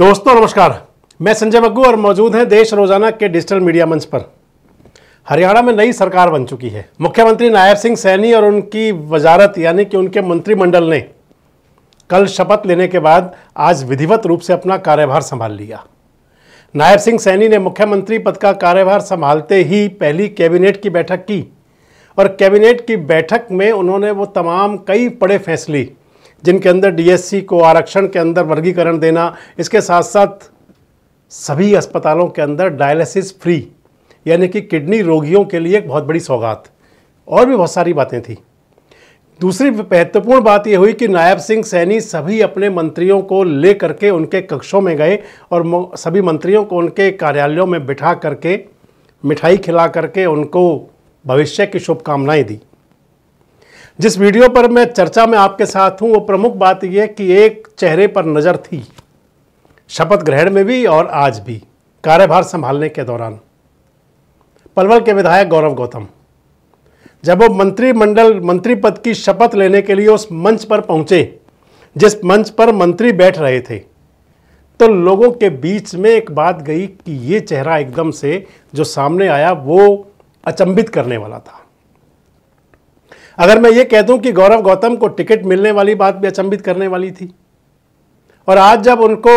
दोस्तों नमस्कार मैं संजय मग्गू और मौजूद हैं देश रोजाना के डिजिटल मीडिया मंच पर हरियाणा में नई सरकार बन चुकी है मुख्यमंत्री नायर सिंह सैनी और उनकी वजारत यानी कि उनके मंत्रिमंडल ने कल शपथ लेने के बाद आज विधिवत रूप से अपना कार्यभार संभाल लिया नायर सिंह सैनी ने मुख्यमंत्री पद का कार्यभार संभालते ही पहली कैबिनेट की बैठक की और कैबिनेट की बैठक में उन्होंने वो तमाम कई बड़े फैसले जिनके अंदर डीएससी को आरक्षण के अंदर वर्गीकरण देना इसके साथ साथ सभी अस्पतालों के अंदर डायलिसिस फ्री यानी कि किडनी रोगियों के लिए एक बहुत बड़ी सौगात और भी बहुत सारी बातें थी दूसरी महत्वपूर्ण बात यह हुई कि नायब सिंह सैनी सभी अपने मंत्रियों को ले करके उनके कक्षों में गए और सभी मंत्रियों को उनके कार्यालयों में बिठा करके मिठाई खिला करके उनको भविष्य की शुभकामनाएं दी जिस वीडियो पर मैं चर्चा में आपके साथ हूं वो प्रमुख बात यह कि एक चेहरे पर नज़र थी शपथ ग्रहण में भी और आज भी कार्यभार संभालने के दौरान पलवल के विधायक गौरव गौतम जब वो मंत्रिमंडल मंत्री पद की शपथ लेने के लिए उस मंच पर पहुंचे जिस मंच पर मंत्री बैठ रहे थे तो लोगों के बीच में एक बात गई कि ये चेहरा एकदम से जो सामने आया वो अचंभित करने वाला था अगर मैं ये कह दूं कि गौरव गौतम को टिकट मिलने वाली बात भी अचंभित करने वाली थी और आज जब उनको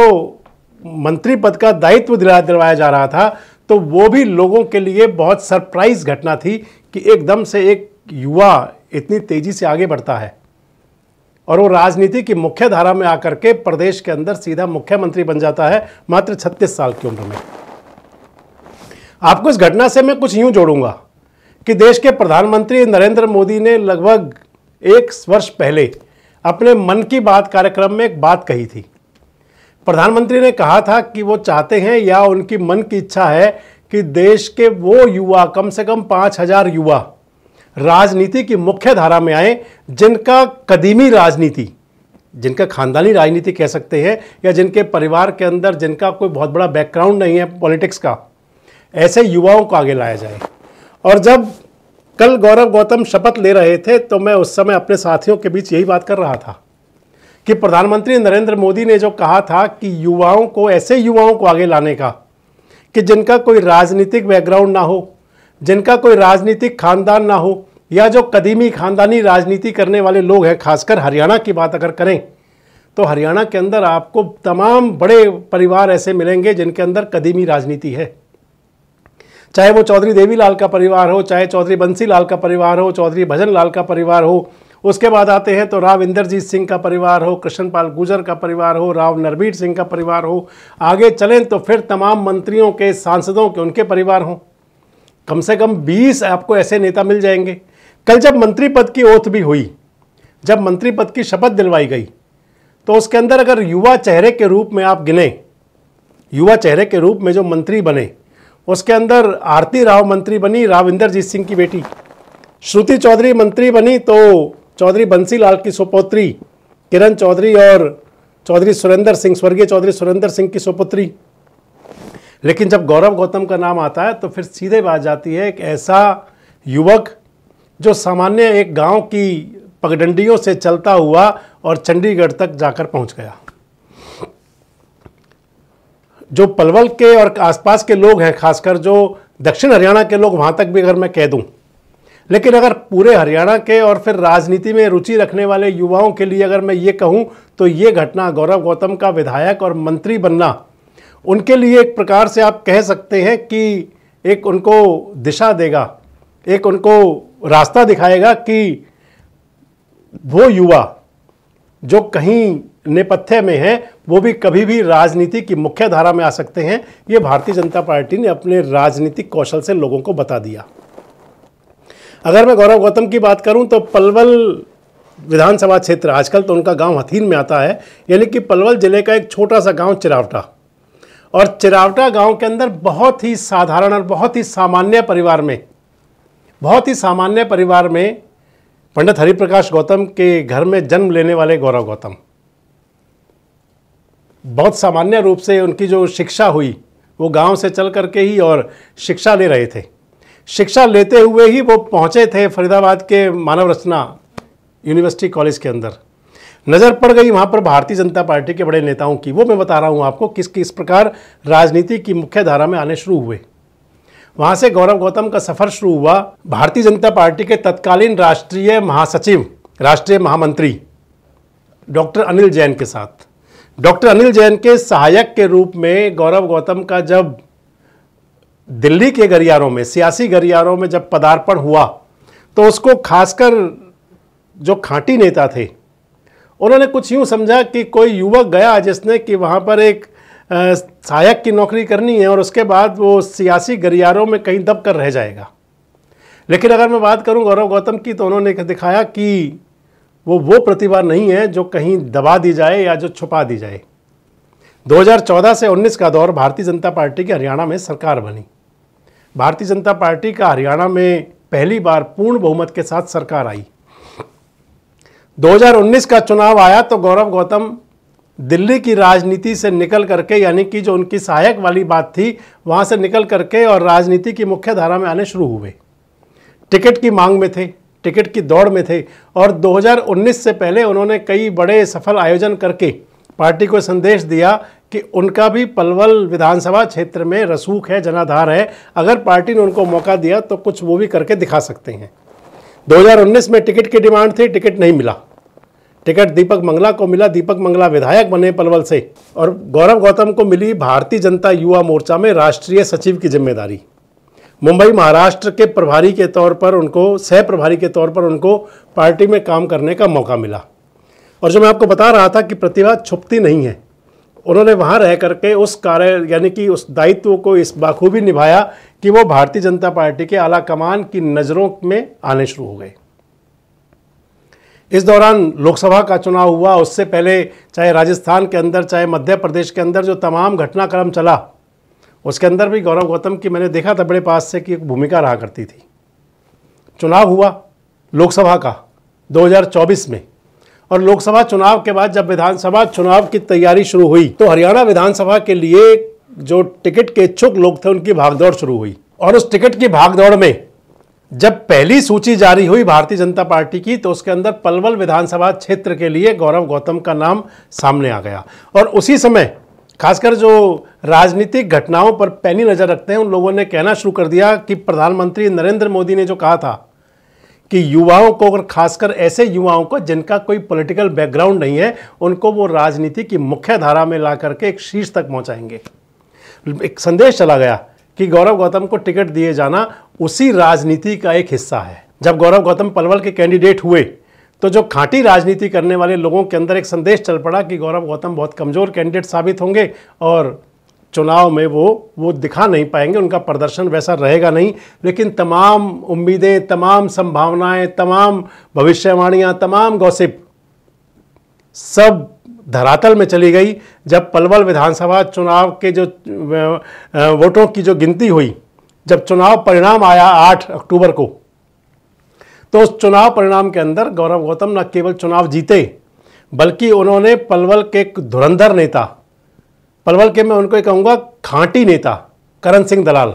मंत्री पद का दायित्व दिला दिलवाया जा रहा था तो वो भी लोगों के लिए बहुत सरप्राइज घटना थी कि एकदम से एक युवा इतनी तेजी से आगे बढ़ता है और वो राजनीति की मुख्य धारा में आकर के प्रदेश के अंदर सीधा मुख्यमंत्री बन जाता है मात्र 36 साल की उम्र में आपको इस घटना से मैं कुछ यूं जोड़ूंगा कि देश के प्रधानमंत्री नरेंद्र मोदी ने लगभग एक वर्ष पहले अपने मन की बात कार्यक्रम में एक बात कही थी प्रधानमंत्री ने कहा था कि वो चाहते हैं या उनकी मन की इच्छा है कि देश के वो युवा कम से कम पाँच हजार युवा राजनीति की मुख्य धारा में आए जिनका कदीमी राजनीति जिनका खानदानी राजनीति कह सकते हैं या जिनके परिवार के अंदर जिनका कोई बहुत बड़ा बैकग्राउंड नहीं है पॉलिटिक्स का ऐसे युवाओं को आगे लाया जाए और जब कल गौरव गौतम शपथ ले रहे थे तो मैं उस समय अपने साथियों के बीच यही बात कर रहा था कि प्रधानमंत्री नरेंद्र मोदी ने जो कहा था कि युवाओं को ऐसे युवाओं को आगे लाने का कि जिनका कोई राजनीतिक बैकग्राउंड ना हो जिनका कोई राजनीतिक खानदान ना हो या जो कदीमी खानदानी राजनीति करने वाले लोग हैं खासकर हरियाणा की बात अगर करें तो हरियाणा के अंदर आपको तमाम बड़े परिवार ऐसे मिलेंगे जिनके अंदर कदीमी राजनीति है चाहे वो चौधरी देवीलाल का परिवार हो चाहे चौधरी बंसी लाल का परिवार हो चौधरी भजन लाल का परिवार हो उसके बाद आते हैं तो राव इंद्रजीत सिंह का परिवार हो कृष्णपाल गुजर का परिवार हो राव नरबीर सिंह का परिवार हो आगे चलें तो फिर तमाम मंत्रियों के सांसदों के उनके परिवार हों कम से कम 20 आपको ऐसे नेता मिल जाएंगे कल जब मंत्री पद की ओथ भी हुई जब मंत्री पद की शपथ दिलवाई गई तो उसके अंदर अगर युवा चेहरे के रूप में आप गिने युवा चेहरे के रूप में जो मंत्री बने उसके अंदर आरती राव मंत्री बनी राव जीत सिंह की बेटी श्रुति चौधरी मंत्री बनी तो चौधरी बंसी लाल की सुपुत्री किरण चौधरी और चौधरी सुरेंद्र सिंह स्वर्गीय चौधरी सुरेंद्र सिंह की सुपुत्री लेकिन जब गौरव गौतम का नाम आता है तो फिर सीधे बात जाती है एक ऐसा युवक जो सामान्य एक गांव की पगडंडियों से चलता हुआ और चंडीगढ़ तक जाकर पहुंच गया जो पलवल के और आसपास के लोग हैं खासकर जो दक्षिण हरियाणा के लोग वहाँ तक भी अगर मैं कह दूँ लेकिन अगर पूरे हरियाणा के और फिर राजनीति में रुचि रखने वाले युवाओं के लिए अगर मैं ये कहूँ तो ये घटना गौरव गौतम का विधायक और मंत्री बनना उनके लिए एक प्रकार से आप कह सकते हैं कि एक उनको दिशा देगा एक उनको रास्ता दिखाएगा कि वो युवा जो कहीं नेपथ्य में हैं वो भी कभी भी राजनीति की मुख्य धारा में आ सकते हैं ये भारतीय जनता पार्टी ने अपने राजनीतिक कौशल से लोगों को बता दिया अगर मैं गौरव गौतम की बात करूं तो पलवल विधानसभा क्षेत्र आजकल तो उनका गांव हथीन में आता है यानी कि पलवल जिले का एक छोटा सा गांव चिरावटा और चिरावटा गांव के अंदर बहुत ही साधारण और बहुत ही सामान्य परिवार में बहुत ही सामान्य परिवार में पंडित हरिप्रकाश गौतम के घर में जन्म लेने वाले गौरव गौतम बहुत सामान्य रूप से उनकी जो शिक्षा हुई वो गांव से चल करके ही और शिक्षा ले रहे थे शिक्षा लेते हुए ही वो पहुंचे थे फरीदाबाद के मानव रचना यूनिवर्सिटी कॉलेज के अंदर नज़र पड़ गई वहाँ पर भारतीय जनता पार्टी के बड़े नेताओं की वो मैं बता रहा हूँ आपको किस किस प्रकार राजनीति की मुख्य धारा में आने शुरू हुए वहाँ से गौरव गौतम का सफ़र शुरू हुआ भारतीय जनता पार्टी के तत्कालीन राष्ट्रीय महासचिव राष्ट्रीय महामंत्री डॉक्टर अनिल जैन के साथ डॉक्टर अनिल जैन के सहायक के रूप में गौरव गौतम का जब दिल्ली के गलियारों में सियासी गलियारों में जब पदार्पण हुआ तो उसको खासकर जो खांटी नेता थे उन्होंने कुछ यूँ समझा कि कोई युवक गया जिसने कि वहाँ पर एक सहायक की नौकरी करनी है और उसके बाद वो सियासी गलियारों में कहीं दब कर रह जाएगा लेकिन अगर मैं बात करूं गौरव गौतम की तो उन्होंने दिखाया कि वो वो प्रतिभा नहीं है जो कहीं दबा दी जाए या जो छुपा दी जाए 2014 से 19 का दौर भारतीय जनता पार्टी की हरियाणा में सरकार बनी भारतीय जनता पार्टी का हरियाणा में पहली बार पूर्ण बहुमत के साथ सरकार आई 2019 का चुनाव आया तो गौरव गौतम दिल्ली की राजनीति से निकल करके यानी कि जो उनकी सहायक वाली बात थी वहाँ से निकल करके और राजनीति की मुख्य धारा में आने शुरू हुए टिकट की मांग में थे टिकट की दौड़ में थे और 2019 से पहले उन्होंने कई बड़े सफल आयोजन करके पार्टी को संदेश दिया कि उनका भी पलवल विधानसभा क्षेत्र में रसूख है जनाधार है अगर पार्टी ने उनको मौका दिया तो कुछ वो भी करके दिखा सकते हैं 2019 में टिकट की डिमांड थी टिकट नहीं मिला टिकट दीपक मंगला को मिला दीपक मंगला विधायक बने पलवल से और गौरव गौतम को मिली भारतीय जनता युवा मोर्चा में राष्ट्रीय सचिव की जिम्मेदारी मुंबई महाराष्ट्र के प्रभारी के तौर पर उनको सह प्रभारी के तौर पर उनको पार्टी में काम करने का मौका मिला और जो मैं आपको बता रहा था कि प्रतिभा छुपती नहीं है उन्होंने वहाँ रह करके उस कार्य यानी कि उस दायित्व को इस बाखूबी निभाया कि वो भारतीय जनता पार्टी के आला कमान की नज़रों में आने शुरू हो गए इस दौरान लोकसभा का चुनाव हुआ उससे पहले चाहे राजस्थान के अंदर चाहे मध्य प्रदेश के अंदर जो तमाम घटनाक्रम चला उसके अंदर भी गौरव गौतम की मैंने देखा था बड़े पास से कि एक भूमिका रहा करती थी चुनाव हुआ लोकसभा का 2024 में और लोकसभा चुनाव के बाद जब विधानसभा चुनाव की तैयारी शुरू हुई तो हरियाणा विधानसभा के लिए जो टिकट के इच्छुक लोग थे उनकी भागदौड़ शुरू हुई और उस टिकट की भागदौड़ में जब पहली सूची जारी हुई भारतीय जनता पार्टी की तो उसके अंदर पलवल विधानसभा क्षेत्र के लिए गौरव गौतम का नाम सामने आ गया और उसी समय खासकर जो राजनीतिक घटनाओं पर पैनी नज़र रखते हैं उन लोगों ने कहना शुरू कर दिया कि प्रधानमंत्री नरेंद्र मोदी ने जो कहा था कि युवाओं को और खासकर ऐसे युवाओं को जिनका कोई पॉलिटिकल बैकग्राउंड नहीं है उनको वो राजनीति की मुख्य धारा में ला करके एक शीर्ष तक पहुंचाएंगे एक संदेश चला गया कि गौरव गौतम को टिकट दिए जाना उसी राजनीति का एक हिस्सा है जब गौरव गौतम पलवल के कैंडिडेट हुए तो जो खांटी राजनीति करने वाले लोगों के अंदर एक संदेश चल पड़ा कि गौरव गौतम बहुत कमज़ोर कैंडिडेट साबित होंगे और चुनाव में वो वो दिखा नहीं पाएंगे उनका प्रदर्शन वैसा रहेगा नहीं लेकिन तमाम उम्मीदें तमाम संभावनाएं तमाम भविष्यवाणियां तमाम गौसिप सब धरातल में चली गई जब पलवल विधानसभा चुनाव के जो वोटों की जो गिनती हुई जब चुनाव परिणाम आया आठ अक्टूबर को तो उस चुनाव परिणाम के अंदर गौरव गौतम न केवल चुनाव जीते बल्कि उन्होंने पलवल के एक धुरंधर नेता पलवल के मैं उनको कहूँगा खांटी नेता करण सिंह दलाल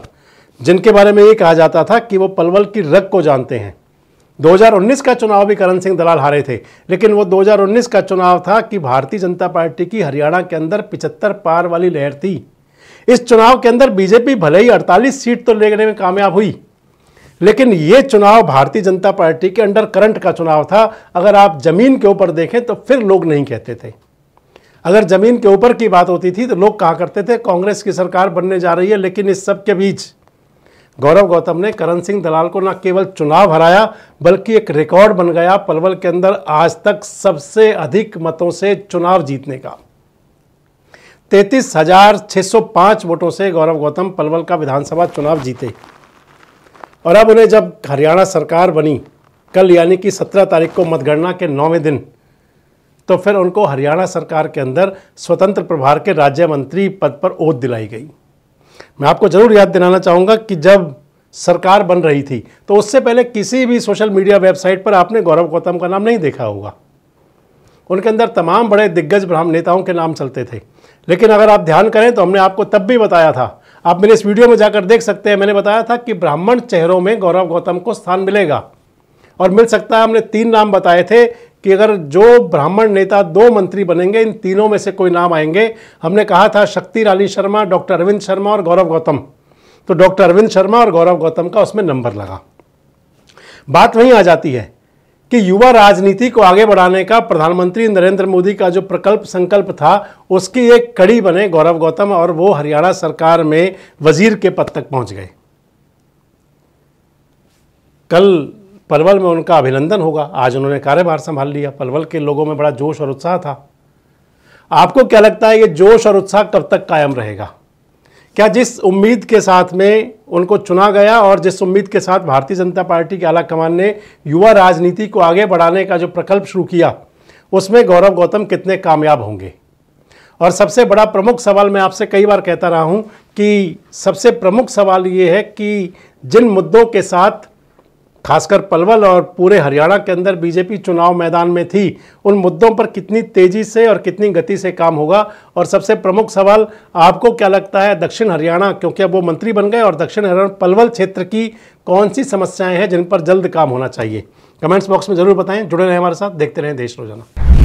जिनके बारे में ये कहा जाता था कि वो पलवल की रग को जानते हैं 2019 का चुनाव भी करण सिंह दलाल हारे थे लेकिन वो 2019 का चुनाव था कि भारतीय जनता पार्टी की हरियाणा के अंदर पिचहत्तर पार वाली लहर थी इस चुनाव के अंदर बीजेपी भले ही 48 सीट तो लेने में कामयाब हुई लेकिन ये चुनाव भारतीय जनता पार्टी के अंडर करंट का चुनाव था अगर आप ज़मीन के ऊपर देखें तो फिर लोग नहीं कहते थे अगर ज़मीन के ऊपर की बात होती थी तो लोग कहा करते थे कांग्रेस की सरकार बनने जा रही है लेकिन इस सब के बीच गौरव गौतम ने करण सिंह दलाल को न केवल चुनाव हराया बल्कि एक रिकॉर्ड बन गया पलवल के अंदर आज तक सबसे अधिक मतों से चुनाव जीतने का तैतीस हजार सौ वोटों से गौरव गौतम पलवल का विधानसभा चुनाव जीते और अब उन्हें जब हरियाणा सरकार बनी कल यानी कि सत्रह तारीख को मतगणना के नौवें दिन तो फिर उनको हरियाणा सरकार के अंदर स्वतंत्र प्रभार के राज्य मंत्री पद पर ओत दिलाई गई मैं आपको ज़रूर याद दिलाना चाहूँगा कि जब सरकार बन रही थी तो उससे पहले किसी भी सोशल मीडिया वेबसाइट पर आपने गौरव गौतम का नाम नहीं देखा होगा उनके अंदर तमाम बड़े दिग्गज ब्राह्मण नेताओं के नाम चलते थे लेकिन अगर आप ध्यान करें तो हमने आपको तब भी बताया था आप मेरे इस वीडियो में जाकर देख सकते हैं मैंने बताया था कि ब्राह्मण चेहरों में गौरव गौतम को स्थान मिलेगा और मिल सकता है हमने तीन नाम बताए थे कि अगर जो ब्राह्मण नेता दो मंत्री बनेंगे इन तीनों में से कोई नाम आएंगे हमने कहा था शक्ति रानी शर्मा डॉक्टर अरविंद शर्मा और गौरव गौतम तो डॉक्टर अरविंद शर्मा और गौरव गौतम का उसमें नंबर लगा बात वहीं आ जाती है कि युवा राजनीति को आगे बढ़ाने का प्रधानमंत्री नरेंद्र मोदी का जो प्रकल्प संकल्प था उसकी एक कड़ी बने गौरव गौतम और वो हरियाणा सरकार में वजीर के पद तक पहुंच गए कल पलवल में उनका अभिनंदन होगा आज उन्होंने कार्यभार संभाल लिया पलवल के लोगों में बड़ा जोश और उत्साह था आपको क्या लगता है ये जोश और उत्साह कब तक कायम रहेगा क्या जिस उम्मीद के साथ में उनको चुना गया और जिस उम्मीद के साथ भारतीय जनता पार्टी के आला कमान ने युवा राजनीति को आगे बढ़ाने का जो प्रकल्प शुरू किया उसमें गौरव गौतम कितने कामयाब होंगे और सबसे बड़ा प्रमुख सवाल मैं आपसे कई बार कहता रहा हूं कि सबसे प्रमुख सवाल ये है कि जिन मुद्दों के साथ खासकर पलवल और पूरे हरियाणा के अंदर बीजेपी चुनाव मैदान में थी उन मुद्दों पर कितनी तेजी से और कितनी गति से काम होगा और सबसे प्रमुख सवाल आपको क्या लगता है दक्षिण हरियाणा क्योंकि अब वो मंत्री बन गए और दक्षिण हरियाणा पलवल क्षेत्र की कौन सी समस्याएं हैं जिन पर जल्द काम होना चाहिए कमेंट्स बॉक्स में ज़रूर बताएं जुड़े रहें हमारे साथ देखते रहें देश रोजाना